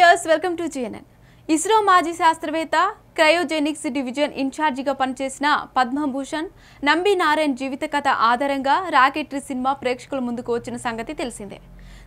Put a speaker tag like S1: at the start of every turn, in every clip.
S1: viewers welcome to GNN ISRO మాజీ శాస్త్రవేత్త cryogenics division ఇన్ఛార్జిగా పనిచేసిన పద్మభూషణ్ నంబి నారాయణ్ జీవిత కథ ఆధారంగా రాకెట్రీ సినిమా ప్రేక్షకుల ముందుకు వచ్చిన సంగతి తెలిసిందే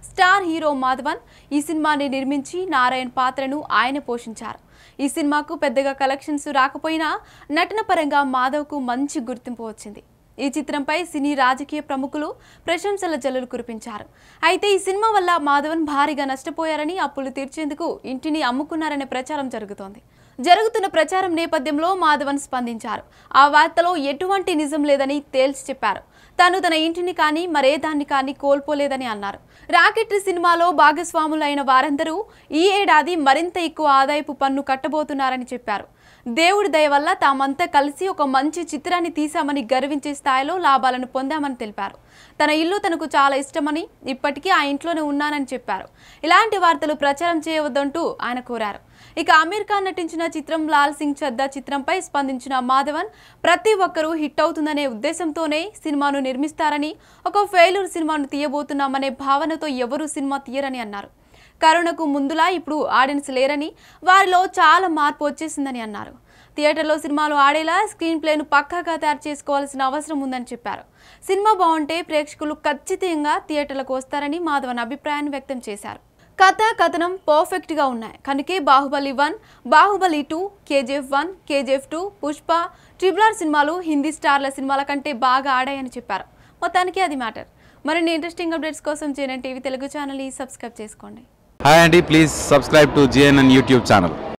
S1: స్టార్ హీరో మాధవన్ ఈ సినిమాని నిర్మించి నారాయణ్ పాత్రను ఆయన పోషించారు ఈ సినిమాకు పెద్దగా కలెక్షన్స్ రాకపోయినా నటన పరంగా మాధవ్కు మంచి గుర్తింపు వచ్చింది ఈ చిత్రంపై సినీ రాజకీయ ప్రముఖులు ప్రశంసల జల్లులు కురిపించారు అయితే ఈ సినిమా వల్ల మాధవన్ భారీగా నష్టపోయారని అప్పులు తీర్చేందుకు ఇంటిని అమ్ముకున్నారనే ప్రచారం జరుగుతోంది జరుగుతున్న ప్రచారం నేపథ్యంలో మాధవన్ స్పందించారు ఆ వార్తలో ఎటువంటి నిజం లేదని తేల్చి చెప్పారు తను తన ఇంటిని కానీ మరే దాన్ని కానీ కోల్పోలేదని అన్నారు రాకెట్ సినిమాలో భాగస్వాములైన వారందరూ ఈ ఏడాది మరింత ఎక్కువ ఆదాయపు పన్ను కట్టబోతున్నారని చెప్పారు దేవుడి దయ వల్ల తామంతా కలిసి ఒక మంచి చిత్రాన్ని తీశామని గర్వించే స్థాయిలో లాభాలను పొందామని తెలిపారు తన ఇల్లు తనకు చాలా ఇష్టమని ఇప్పటికీ ఆ ఇంట్లోనే ఉన్నానని చెప్పారు ఇలాంటి వార్తలు ప్రచారం చేయవద్దంటూ ఆయన కోరారు ఇక అమీర్ ఖాన్ నటించిన చిత్రం లాల్ సింగ్ చద్దా చిత్రంపై స్పందించిన మాధవన్ ప్రతి ఒక్కరూ హిట్ అవుతుందనే ఉద్దేశంతోనే సినిమాను నిర్మిస్తారని ఒక ఫెయిల్యూర్ సినిమాను తీయబోతున్నామనే భావనతో ఎవరూ సినిమా తీయరని అన్నారు కరోనాకు ముందులా ఇప్పుడు ఆడియన్స్ లేరని వారిలో చాలా మార్పు వచ్చేసిందని అన్నారు థియేటర్లో సినిమాలు ఆడేలా స్క్రీన్ ప్లేను పక్కాగా తయారు చేసుకోవాల్సిన అవసరం ఉందని చెప్పారు సినిమా బాగుంటే ప్రేక్షకులు ఖచ్చితంగా థియేటర్లకు వస్తారని మాధవన్ అభిప్రాయాన్ని వ్యక్తం చేశారు కథ కథనం పర్ఫెక్ట్గా ఉన్నాయి కనుకే Baahubali one Baahubali two KGF one KGF two Pushpa triple R సినిమాలు హిందీ స్టార్ల సినిమాల కంటే బాగా ఆడాయని చెప్పారు మొత్తానికి అది మ్యాటర్ మరిన్ని ఇంట్రెస్టింగ్ అప్డేట్స్ కోసం చేయడం టీవీ తెలుగు ఛానల్ని సబ్స్క్రైబ్ చేసుకోండి హాయ్ అండి please subscribe to GNN YouTube channel